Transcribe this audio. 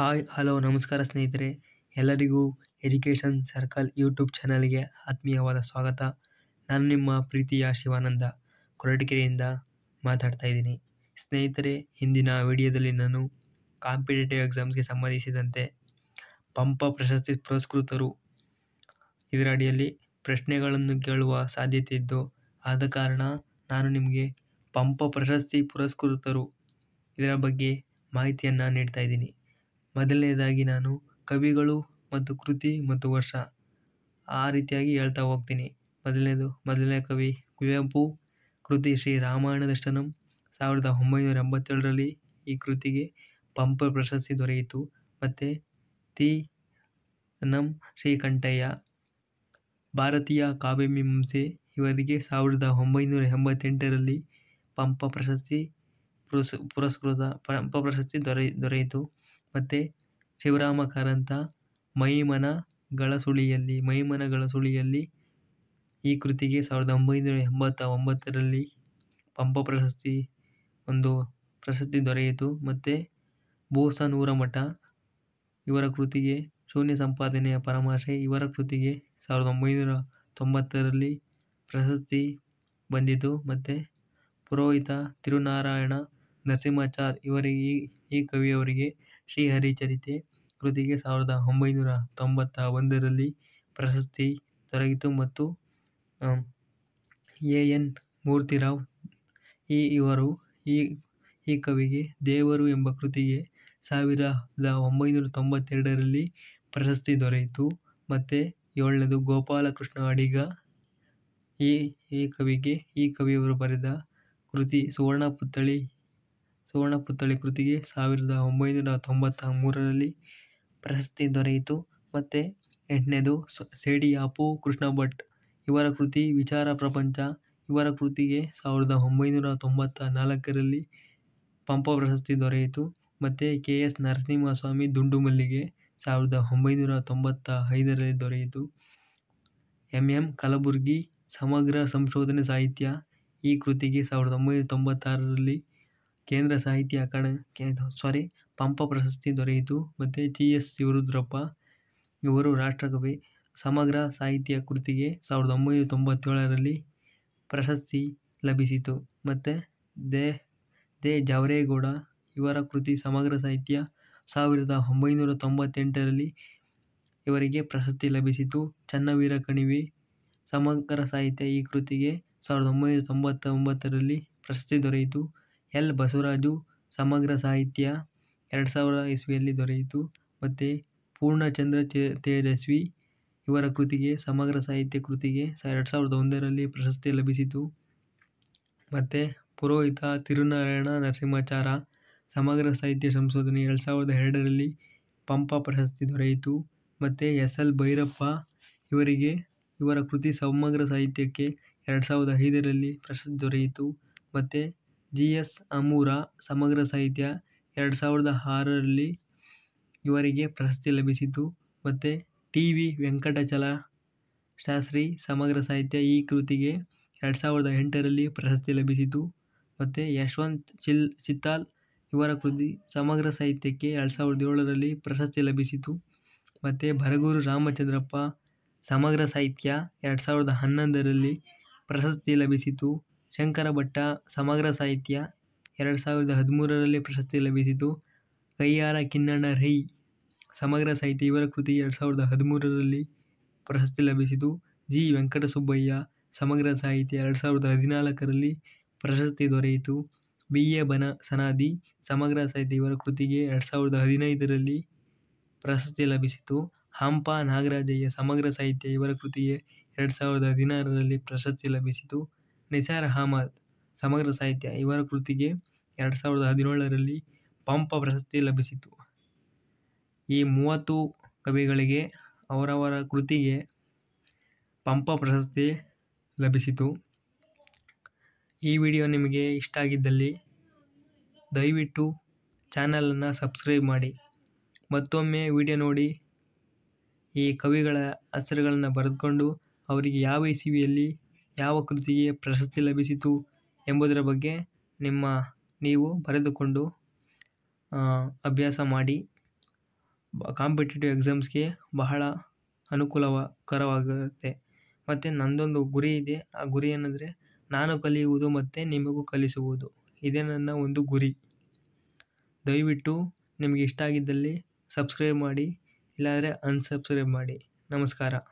hi hello ನಮಸ್ಕಾರ ಸ್ನೇಹಿತರೆ ಎಲ್ಲರಿಗೂ ಎಜುಕೇಷನ್ ಸರ್ಕಲ್ ಯೂಟ್ಯೂಬ್ ಚಾನಲ್ಗೆ ಆತ್ಮೀಯವಾದ ಸ್ವಾಗತ ನಾನು ನಿಮ್ಮ ಪ್ರೀತಿಯ ಶಿವಾನಂದ ಕೊರಟಿಕೆರೆಯಿಂದ ಮಾತಾಡ್ತಾ ಇದ್ದೀನಿ ಸ್ನೇಹಿತರೆ ಹಿಂದಿನ ವಿಡಿಯೋದಲ್ಲಿ ನಾನು ಕಾಂಪಿಟೇಟಿವ್ ಎಕ್ಸಾಮ್ಸ್ಗೆ ಸಂಬಂಧಿಸಿದಂತೆ ಪಂಪ ಪ್ರಶಸ್ತಿ ಪುರಸ್ಕೃತರು ಇದರ ಅಡಿಯಲ್ಲಿ ಪ್ರಶ್ನೆಗಳನ್ನು ಕೇಳುವ ಸಾಧ್ಯತೆ ಇದ್ದು ಆದ ಕಾರಣ ನಾನು ನಿಮಗೆ ಪಂಪ ಪ್ರಶಸ್ತಿ ಪುರಸ್ಕೃತರು ಇದರ ಬಗ್ಗೆ ಮಾಹಿತಿಯನ್ನು ನೀಡ್ತಾ ಇದ್ದೀನಿ ಮೊದಲನೇದಾಗಿ ನಾನು ಕವಿಗಳು ಮತ್ತು ಕೃತಿ ಮತ್ತು ವರ್ಷ ಆ ರೀತಿಯಾಗಿ ಹೇಳ್ತಾ ಹೋಗ್ತೀನಿ ಮೊದಲನೇದು ಮೊದಲನೇ ಕವಿ ಕುವೆಂಪು ಕೃತಿ ಶ್ರೀ ರಾಮಾಯಣ ದರ್ಶನಂ ಸಾವಿರದ ಒಂಬೈನೂರ ಎಂಬತ್ತೇಳರಲ್ಲಿ ಈ ಕೃತಿಗೆ ಪಂಪ ಪ್ರಶಸ್ತಿ ದೊರೆಯಿತು ಮತ್ತು ತಿ ನಂ ಶ್ರೀಕಂಠಯ್ಯ ಭಾರತೀಯ ಕಾವ್ಯಮೀಮಂಸೆ ಇವರಿಗೆ ಸಾವಿರದ ಒಂಬೈನೂರ ಎಂಬತ್ತೆಂಟರಲ್ಲಿ ಪಂಪ ಪ್ರಶಸ್ತಿ ಪುರಸ್ ಪುರಸ್ಕೃತ ಪಂಪ ಪ್ರಶಸ್ತಿ ದೊರೆ ದೊರೆಯಿತು ಮತ್ತು ಶಿವರಾಮ ಕಾರಂತ ಮೈಮನ ಸುಳಿಯಲ್ಲಿ ಮೈಮನ ಸುಳಿಯಲ್ಲಿ ಈ ಕೃತಿಗೆ ಸಾವಿರದ ಒಂಬೈನೂರ ಎಂಬತ್ತ ಒಂಬತ್ತರಲ್ಲಿ ಪಂಪ ಪ್ರಶಸ್ತಿ ಒಂದು ಪ್ರಶಸ್ತಿ ದೊರೆಯಿತು ಮತ್ತು ಬೋಸನೂರ ಮಠ ಇವರ ಕೃತಿಗೆ ಶೂನ್ಯ ಸಂಪಾದನೆಯ ಪರಾಮರ್ಶೆ ಇವರ ಕೃತಿಗೆ ಸಾವಿರದ ಒಂಬೈನೂರ ತೊಂಬತ್ತರಲ್ಲಿ ಪ್ರಶಸ್ತಿ ಬಂದಿತು ಮತ್ತು ಪುರೋಹಿತ ತಿರುನಾರಾಯಣ ನರಸಿಂಹಾಚಾರ್ ಇವರಿಗೆ ಈ ಕವಿಯವರಿಗೆ ಶ್ರೀಹರಿಚರಿತೆ ಕೃತಿಗೆ ಸಾವಿರದ ಒಂಬೈನೂರ ತೊಂಬತ್ತ ಒಂದರಲ್ಲಿ ಪ್ರಶಸ್ತಿ ದೊರಕಿತು ಮತ್ತು ಎ ಎನ್ ಮೂರ್ತಿರಾವ್ ಈ ಇವರು ಈ ಈ ಕವಿಗೆ ದೇವರು ಎಂಬ ಕೃತಿಗೆ ಸಾವಿರದ ಒಂಬೈನೂರ ತೊಂಬತ್ತೆರಡರಲ್ಲಿ ಪ್ರಶಸ್ತಿ ದೊರೆಯಿತು ಮತ್ತು ಏಳನೇದು ಗೋಪಾಲಕೃಷ್ಣ ಅಡಿಗ ಈ ಈ ಕವಿಗೆ ಈ ಕವಿಯವರು ಬರೆದ ಕೃತಿ ಸುವರ್ಣ ಪುತ್ಥಳಿ ಸುವರ್ಣ ಪುತ್ಥಳಿ ಕೃತಿಗೆ ಸಾವಿರದ ಒಂಬೈನೂರ ತೊಂಬತ್ತ ಮೂರರಲ್ಲಿ ಪ್ರಶಸ್ತಿ ದೊರೆಯಿತು ಮತ್ತು ಎಂಟನೇದು ಸೇಡಿ ಅಪು ಕೃಷ್ಣ ಭಟ್ ಇವರ ಕೃತಿ ವಿಚಾರ ಪ್ರಪಂಚ ಇವರ ಕೃತಿಗೆ ಸಾವಿರದ ಒಂಬೈನೂರ ತೊಂಬತ್ತ ನಾಲ್ಕರಲ್ಲಿ ಪಂಪ ಪ್ರಶಸ್ತಿ ದೊರೆಯಿತು ಮತ್ತು ಕೆ ಎಸ್ ನರಸಿಂಹಸ್ವಾಮಿ ದುಂಡು ಮಲ್ಲಿಗೆ ಸಾವಿರದ ಒಂಬೈನೂರ ತೊಂಬತ್ತ ಐದರಲ್ಲಿ ದೊರೆಯಿತು ಎಂ ಎಂ ಕಲಬುರ್ಗಿ ಸಮಗ್ರ ಸಂಶೋಧನೆ ಸಾಹಿತ್ಯ ಈ ಕೃತಿಗೆ ಸಾವಿರದ ಒಂಬೈನೂರ ತೊಂಬತ್ತಾರರಲ್ಲಿ ಕೇಂದ್ರ ಸಾಹಿತ್ಯ ಅಕಾಡೆ ಸಾರಿ ಪಂಪ ಪ್ರಶಸ್ತಿ ದೊರೆಯಿತು ಮತ್ತು ಜಿ ಎಸ್ ಶಿವರುದ್ರಪ್ಪ ಇವರು ರಾಷ್ಟ್ರಕವಿ ಸಮಗ್ರ ಸಾಹಿತ್ಯ ಕೃತಿಗೆ ಸಾವಿರದ ಒಂಬೈನೂರ ತೊಂಬತ್ತೇಳರಲ್ಲಿ ಪ್ರಶಸ್ತಿ ಲಭಿಸಿತು ಮತ್ತು ದೇ ದೇ ಜಾವರೇಗೌಡ ಇವರ ಕೃತಿ ಸಮಗ್ರ ಸಾಹಿತ್ಯ ಸಾವಿರದ ಒಂಬೈನೂರ ತೊಂಬತ್ತೆಂಟರಲ್ಲಿ ಇವರಿಗೆ ಪ್ರಶಸ್ತಿ ಲಭಿಸಿತು ಚನ್ನವೀರ ಕಣಿವೆ ಸಮಗ್ರ ಸಾಹಿತ್ಯ ಈ ಕೃತಿಗೆ ಸಾವಿರದ ಒಂಬೈನೂರ ತೊಂಬತ್ತೊಂಬತ್ತರಲ್ಲಿ ಪ್ರಶಸ್ತಿ ದೊರೆಯಿತು ಎಲ್ ಬಸವರಾಜು ಸಮಗ್ರ ಸಾಹಿತ್ಯ ಎರಡು ಸಾವಿರ ಇಸ್ವಿಯಲ್ಲಿ ದೊರೆಯಿತು ಮತ್ತು ಪೂರ್ಣಚಂದ್ರ ತೇಜಸ್ವಿ ಇವರ ಕೃತಿಗೆ ಸಮಗ್ರ ಸಾಹಿತ್ಯ ಕೃತಿಗೆ ಸ ಎರಡು ಸಾವಿರದ ಒಂದರಲ್ಲಿ ಪ್ರಶಸ್ತಿ ಲಭಿಸಿತು ಮತ್ತು ಪುರೋಹಿತ ತಿರುನಾರಾಯಣ ನರಸಿಂಹಾಚಾರ ಸಮಗ್ರ ಸಾಹಿತ್ಯ ಸಂಶೋಧನೆ ಎರಡು ಸಾವಿರದ ಎರಡರಲ್ಲಿ ಪಂಪ ಪ್ರಶಸ್ತಿ ದೊರೆಯಿತು ಮತ್ತು ಎಸ್ ಎಲ್ ಭೈರಪ್ಪ ಇವರಿಗೆ ಇವರ ಕೃತಿ ಸಮಗ್ರ ಸಾಹಿತ್ಯಕ್ಕೆ ಎರಡು ಸಾವಿರದ ಐದರಲ್ಲಿ ಪ್ರಶಸ್ತಿ ದೊರೆಯಿತು ಮತ್ತು ಜಿ ಎಸ್ ಅಮೂರ ಸಮಗ್ರ ಸಾಹಿತ್ಯ ಎರಡು ಸಾವಿರದ ಆರರಲ್ಲಿ ಇವರಿಗೆ ಪ್ರಶಸ್ತಿ ಲಭಿಸಿತು ಮತ್ತು ಟಿ ವಿ ವೆಂಕಟಾಚಲ ಶಾಸ್ತ್ರಿ ಸಮಗ್ರ ಸಾಹಿತ್ಯ ಈ ಕೃತಿಗೆ ಎರಡು ಸಾವಿರದ ಎಂಟರಲ್ಲಿ ಪ್ರಶಸ್ತಿ ಲಭಿಸಿತು ಮತ್ತು ಯಶವಂತ್ ಚಿಲ್ ಚಿತ್ತಾಲ್ ಇವರ ಕೃತಿ ಸಮಗ್ರ ಸಾಹಿತ್ಯಕ್ಕೆ ಎರಡು ಸಾವಿರದ ಏಳರಲ್ಲಿ ಪ್ರಶಸ್ತಿ ಲಭಿಸಿತು ಮತ್ತು ಬರಗೂರು ರಾಮಚಂದ್ರಪ್ಪ ಸಮಗ್ರ ಸಾಹಿತ್ಯ ಎರಡು ಸಾವಿರದ ಹನ್ನೊಂದರಲ್ಲಿ ಪ್ರಶಸ್ತಿ ಲಭಿಸಿತು ಶಂಕರಭಟ್ಟ ಸಮಗ್ರ ಸಾಹಿತ್ಯ ಎರಡು ಸಾವಿರದ ಹದಿಮೂರರಲ್ಲಿ ಪ್ರಶಸ್ತಿ ಲಭಿಸಿತು ಕೈಯಾರ ಕಿನ್ನಣ್ಣ ರೈ ಸಮಗ್ರ ಸಾಹಿತ್ಯ ಇವರ ಕೃತಿ ಎರಡು ಸಾವಿರದ ಹದಿಮೂರರಲ್ಲಿ ಪ್ರಶಸ್ತಿ ಲಭಿಸಿತು ಜಿ ವೆಂಕಟಸುಬ್ಬಯ್ಯ ಸಮಗ್ರ ಸಾಹಿತ್ಯ ಎರಡು ಸಾವಿರದ ಹದಿನಾಲ್ಕರಲ್ಲಿ ಪ್ರಶಸ್ತಿ ದೊರೆಯಿತು ಬಿ ಎ ಬನ ಸನಾದಿ ಸಮಗ್ರ ಸಾಹಿತ್ಯ ಇವರ ಕೃತಿಗೆ ಎರಡು ಸಾವಿರದ ಹದಿನೈದರಲ್ಲಿ ಪ್ರಶಸ್ತಿ ಲಭಿಸಿತು ಹಂಪ ನಾಗರಾಜಯ್ಯ ಸಮಗ್ರ ಸಾಹಿತ್ಯ ಇವರ ಕೃತಿಗೆ ಎರಡು ಸಾವಿರದ ಹದಿನಾರರಲ್ಲಿ ಪ್ರಶಸ್ತಿ ಲಭಿಸಿತು ನಿಸಾರ್ ಅಹಮದ್ ಸಮಗ್ರ ಸಾಹಿತ್ಯ ಇವರ ಕೃತಿಗೆ ಎರಡು ಸಾವಿರದ ಹದಿನೇಳರಲ್ಲಿ ಪಂಪ ಪ್ರಶಸ್ತಿ ಲಭಿಸಿತು ಈ ಮೂವತ್ತು ಕವಿಗಳಿಗೆ ಅವರವರ ಕೃತಿಗೆ ಪಂಪ ಪ್ರಶಸ್ತಿ ಲಭಿಸಿತು ಈ ವಿಡಿಯೋ ನಿಮಗೆ ಇಷ್ಟ ಆಗಿದ್ದಲ್ಲಿ ದಯವಿಟ್ಟು ಚಾನಲನ್ನು ಸಬ್ಸ್ಕ್ರೈಬ್ ಮಾಡಿ ಮತ್ತೊಮ್ಮೆ ವಿಡಿಯೋ ನೋಡಿ ಈ ಕವಿಗಳ ಹೆಸರುಗಳನ್ನು ಬರೆದುಕೊಂಡು ಅವರಿಗೆ ಯಾವ ಸಿವಿಯಲ್ಲಿ ಯಾವ ಕೃತಿಗೆ ಪ್ರಶಸ್ತಿ ಲಭಿಸಿತು ಎಂಬುದರ ಬಗ್ಗೆ ನಿಮ್ಮ ನೀವು ಬರೆದುಕೊಂಡು ಅಭ್ಯಾಸ ಮಾಡಿ ಕಾಂಪಿಟೇಟಿವ್ ಎಕ್ಸಾಮ್ಸ್ಗೆ ಬಹಳ ಅನುಕೂಲಕರವಾಗಿರುತ್ತೆ ಮತ್ತು ನನ್ನದೊಂದು ಗುರಿ ಇದೆ ಆ ಗುರಿ ಏನಂದರೆ ನಾನು ಕಲಿಯುವುದು ಮತ್ತು ನಿಮಗೂ ಕಲಿಸುವುದು ಇದೇ ನನ್ನ ಒಂದು ಗುರಿ ದಯವಿಟ್ಟು ನಿಮಗೆ ಇಷ್ಟ ಆಗಿದ್ದಲ್ಲಿ ಸಬ್ಸ್ಕ್ರೈಬ್ ಮಾಡಿ ಇಲ್ಲಾಂದರೆ ಅನ್ಸಬ್ಸ್ಕ್ರೈಬ್ ಮಾಡಿ ನಮಸ್ಕಾರ